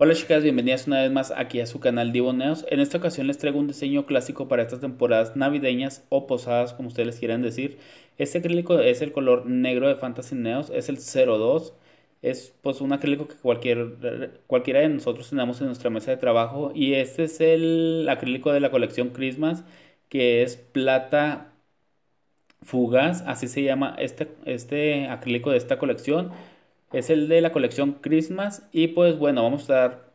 Hola chicas, bienvenidas una vez más aquí a su canal neos En esta ocasión les traigo un diseño clásico para estas temporadas navideñas o posadas, como ustedes quieran decir. Este acrílico es el color negro de Fantasy Neos, es el 02. Es pues, un acrílico que cualquier, cualquiera de nosotros tenemos en nuestra mesa de trabajo. Y este es el acrílico de la colección Christmas, que es plata fugaz, así se llama este, este acrílico de esta colección es el de la colección Christmas y pues bueno, vamos a estar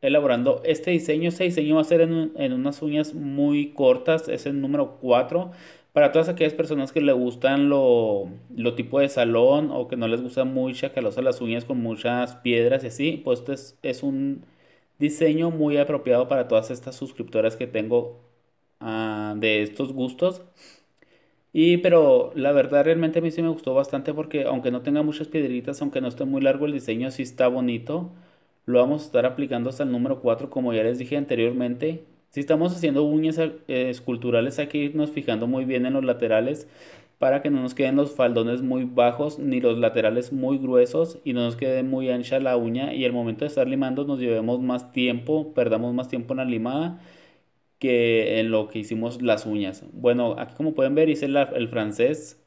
elaborando este diseño. Este diseño va a ser en, unas uñas muy cortas, es el número 4. Para todas aquellas personas que le gustan lo, tipo de salón o que no les gusta muy chacalosas, las uñas con muchas piedras y así, pues este es, un diseño muy apropiado para todas estas suscriptoras que tengo ah, de estos gustos. Y pero la verdad realmente a mí sí me gustó bastante porque aunque no tenga muchas piedritas, aunque no esté muy largo el diseño, sí está bonito. Lo vamos a estar aplicando hasta el número 4 como ya les dije anteriormente. Si estamos haciendo uñas eh, esculturales hay que irnos fijando muy bien en los laterales para que no nos queden los faldones muy bajos ni los laterales muy gruesos y no nos quede muy ancha la uña y al momento de estar limando nos llevemos más tiempo, perdamos más tiempo en la limada que en lo que hicimos las uñas. Bueno, aquí como pueden ver hice el francés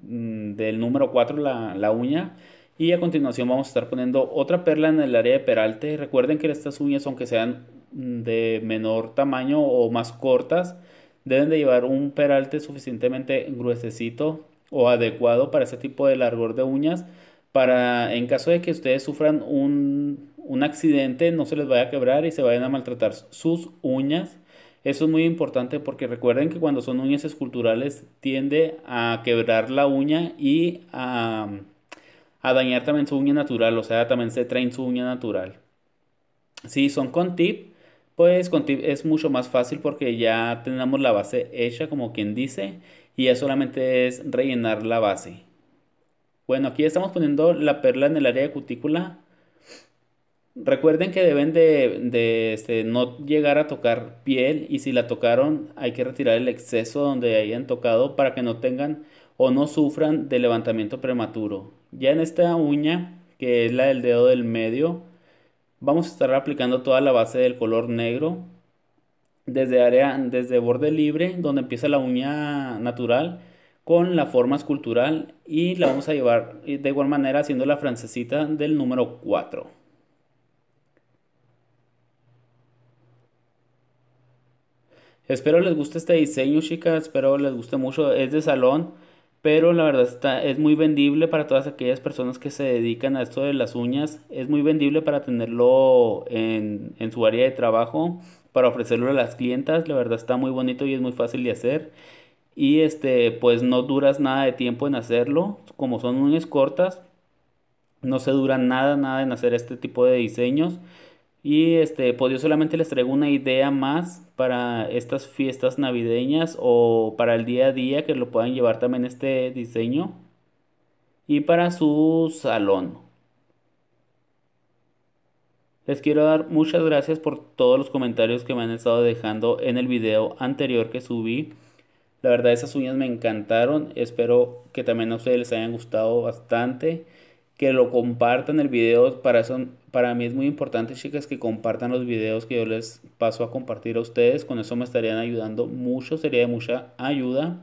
mm, del número 4, la, la, uña. Y a continuación vamos a estar poniendo otra perla en el área de peralte. Recuerden que estas uñas, aunque sean mm, de menor tamaño o más cortas, deben de llevar un peralte suficientemente gruesecito o adecuado para ese tipo de largor de uñas para en caso de que ustedes sufran un, un accidente no se les vaya a quebrar y se vayan a maltratar sus uñas eso es muy importante porque recuerden que cuando son uñas esculturales tiende a quebrar la uña y a, dañar también su uña natural, o sea, también se traen su uña natural. Si son con tip, pues con tip es mucho más fácil porque ya tenemos la base hecha, como quien dice, y ya solamente es rellenar la base. Bueno, aquí estamos poniendo la perla en el área de cutícula Recuerden que deben de, este, no llegar a tocar piel y si la tocaron hay que retirar el exceso donde hayan tocado para que no tengan o no sufran de levantamiento prematuro. Ya en esta uña, que es la del dedo del medio, vamos a estar aplicando toda la base del color negro desde área desde borde libre donde empieza la uña natural con la forma escultural y la vamos a llevar eh, de igual manera haciendo la francesita del número 4. Espero les guste este diseño, chicas. Espero les guste mucho. Es de salón, pero la verdad está, es muy vendible para todas aquellas personas que se dedican a esto de las uñas. Es muy vendible para tenerlo en, su área de trabajo, para ofrecerlo a las clientas. La verdad está muy bonito y es muy fácil de hacer. Y este, pues no duras nada de tiempo en hacerlo. Como son uñas cortas, no se dura nada, nada en hacer este tipo de diseños. Y este, pues yo solamente les traigo una idea más para estas fiestas navideñas o para el día a día que lo puedan llevar también este diseño y para su salón. Les quiero dar muchas gracias por todos los comentarios que me han estado dejando en el video anterior que subí. La verdad esas uñas me encantaron, espero que también a ustedes les hayan gustado bastante que lo compartan el video. Para, para mí es muy importante, chicas, que compartan los videos que yo les paso a compartir a ustedes. Con eso me estarían ayudando mucho, sería de mucha ayuda.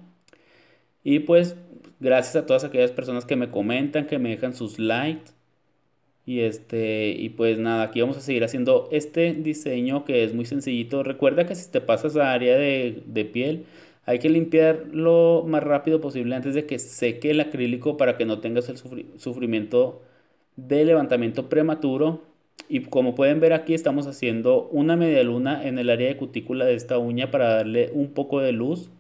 Y pues gracias a todas aquellas personas que me comentan, que me dejan sus likes. Y este, y pues nada, aquí vamos a seguir haciendo este diseño que es muy sencillito. Recuerda que si te pasas a área de, de piel, hay que limpiar lo más rápido posible antes de que seque el acrílico para que no tengas el sufrimiento de levantamiento prematuro. Y como pueden ver aquí estamos haciendo una media luna en el área de cutícula de esta uña para darle un poco de luz.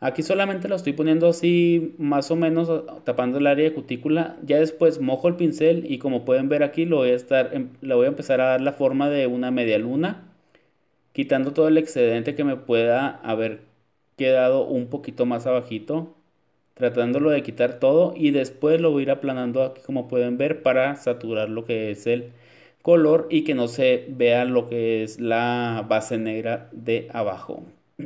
Aquí solamente lo estoy poniendo así más o menos tapando el área de cutícula. Ya después mojo el pincel y como pueden ver aquí lo voy a, estar, em, la voy a empezar a dar la forma de una media luna quitando todo el excedente que me pueda haber quedado un poquito más abajito, tratándolo de quitar todo y después lo voy a ir aplanando aquí como pueden ver para saturar lo que es el color y que no se vea lo que es la base negra de abajo.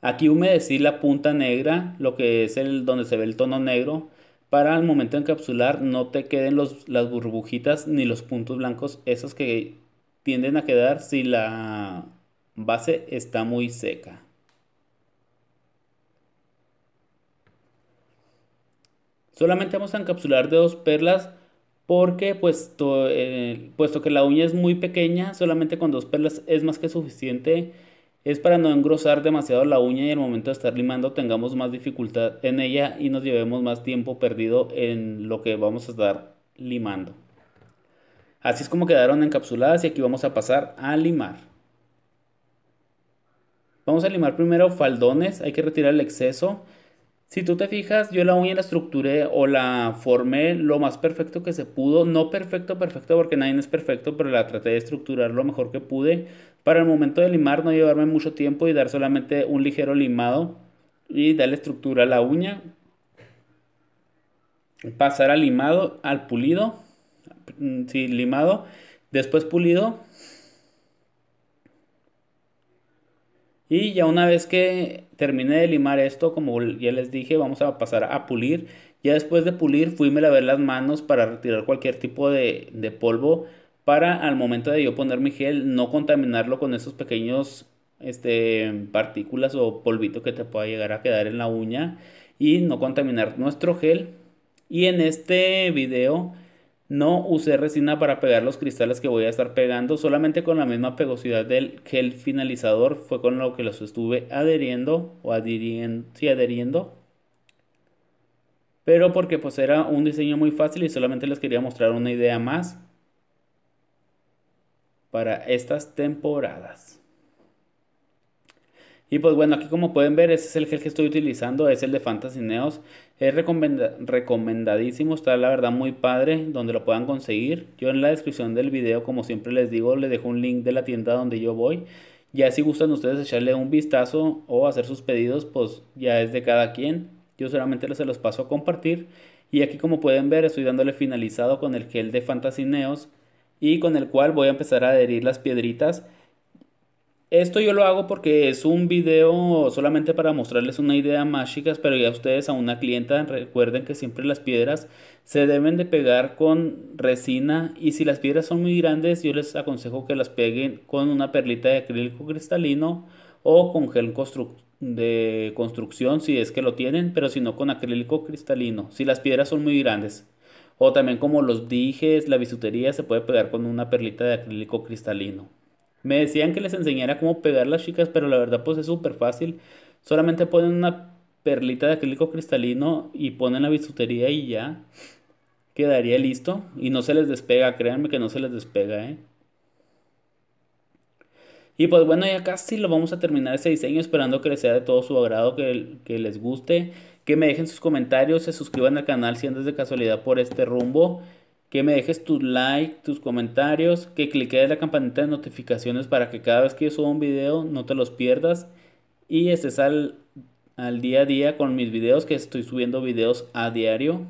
Aquí humedecí la punta negra, lo que es el donde se ve el tono negro, para al momento de encapsular no te queden los, las burbujitas ni los puntos blancos, esos que tienden a quedar si la base está muy seca. Solamente vamos a encapsular de dos perlas porque puesto, eh, puesto que la uña es muy pequeña, solamente con dos perlas es más que suficiente. Es para no engrosar demasiado la uña y al momento de estar limando tengamos más dificultad en ella y nos llevemos más tiempo perdido en lo que vamos a estar limando. Así es como quedaron encapsuladas y aquí vamos a pasar a limar. Vamos a limar primero faldones, hay que retirar el exceso. Si tú te fijas, yo la uña la estructuré o la formé lo más perfecto que se pudo. No perfecto, perfecto, porque nadie es perfecto, pero la traté de estructurar lo mejor que pude. Para el momento de limar, no llevarme mucho tiempo y dar solamente un ligero limado y darle estructura a la uña. Pasar al limado, al pulido. Mm, limado, después pulido. Y ya una vez que terminé de limar esto, como ya les dije, vamos a pasar a pulir. Ya después de pulir, fui a ver las manos para retirar cualquier tipo de, de polvo para al momento de yo poner mi gel no contaminarlo con esos pequeños este, partículas o polvito que te pueda llegar a quedar en la uña y no contaminar nuestro gel. Y en este video no usé resina para pegar los cristales que voy a estar pegando, solamente con la misma pegosidad del el finalizador fue con lo que los estuve adheriendo o adhiriendo, adheriendo. Pero porque pues era un diseño muy fácil y solamente les quería mostrar una idea más para estas temporadas. Y pues bueno, aquí como pueden ver, ese es el gel que estoy utilizando, es el de Fantasy Neos. Es recomendadísimo, está la verdad muy padre, donde lo puedan conseguir. Yo en la descripción del video, como siempre les digo, les dejo un link de la tienda donde yo voy. Ya si gustan ustedes echarle un vistazo o hacer sus pedidos, pues ya es de cada quien. Yo solamente se los paso a compartir. Y aquí como pueden ver, estoy dándole finalizado con el gel de Fantasy Neos y con el cual voy a empezar a adherir las piedritas esto yo lo hago porque es un video solamente para mostrarles una idea mágica, pero ya ustedes a una clienta recuerden que siempre las piedras se deben de pegar con resina y si las piedras son muy grandes yo les aconsejo que las peguen con una perlita de acrílico cristalino o con gel de construcción si es que lo tienen, pero si no con acrílico cristalino, si las piedras son muy grandes. O también como los dijes, la bisutería se puede pegar con una perlita de acrílico cristalino. Me decían que les enseñara cómo pegar las chicas, pero la verdad pues es súper fácil. Solamente ponen una perlita de acrílico cristalino y ponen la bisutería y ya quedaría listo. Y no se les despega, créanme que no se les despega, ¿eh? Y pues bueno, ya casi lo vamos a terminar ese diseño, esperando que les sea de todo su agrado, que, que les guste, que me dejen sus comentarios, se suscriban al canal si andas de casualidad por este rumbo que me dejes tus like, tus comentarios, que cliques la campanita de notificaciones para que cada vez que yo suba un video no te los pierdas y estés al, al día a día con mis videos, que estoy subiendo videos a diario.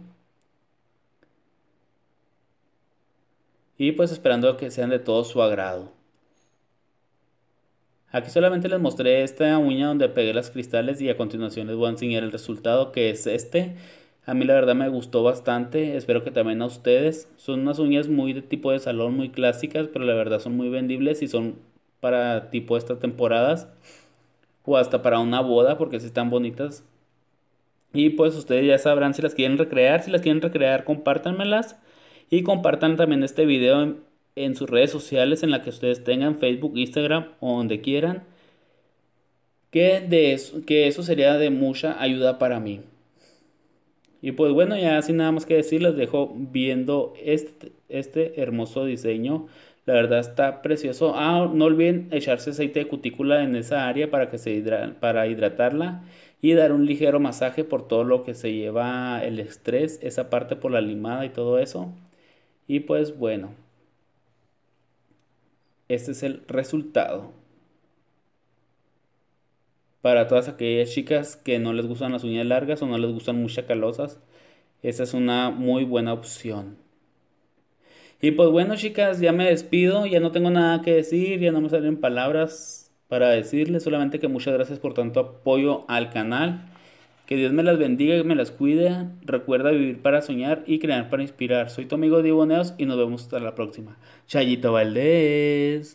Y pues esperando que sean de todo su agrado. Aquí solamente les mostré esta uña donde pegué las cristales y a continuación les voy a enseñar el resultado que es este. A mí la verdad me gustó bastante, espero que también a ustedes. Son unas uñas muy de tipo de salón, muy clásicas, pero la verdad son muy vendibles y son para tipo estas temporadas o hasta para una boda porque si están bonitas. Y pues ustedes ya sabrán si las quieren recrear, si las quieren recrear, compártanmelas y compartan también este video en, sus redes sociales en la que ustedes tengan Facebook, Instagram o donde quieran. de que eso sería de mucha ayuda para mí. Y pues bueno, ya sin nada más que decir, les dejo viendo este, este hermoso diseño. La verdad está precioso. Ah, no olviden echarse aceite de cutícula en esa área para, que se para hidratarla y dar un ligero masaje por todo lo que se lleva el estrés, esa parte por la limada y todo eso. Y pues bueno, este es el resultado para todas aquellas chicas que no les gustan las uñas largas o no les gustan muchas calosas, Esa es una muy buena opción. Y pues bueno, chicas, ya me despido, ya no tengo nada que decir, ya no me salen palabras para decirles, solamente que muchas gracias por tanto apoyo al canal. Que Dios me las bendiga y me las cuide. Recuerda vivir para soñar y crear para inspirar. Soy tu amigo Diego Neos y nos vemos hasta la próxima. Chayito Valdés.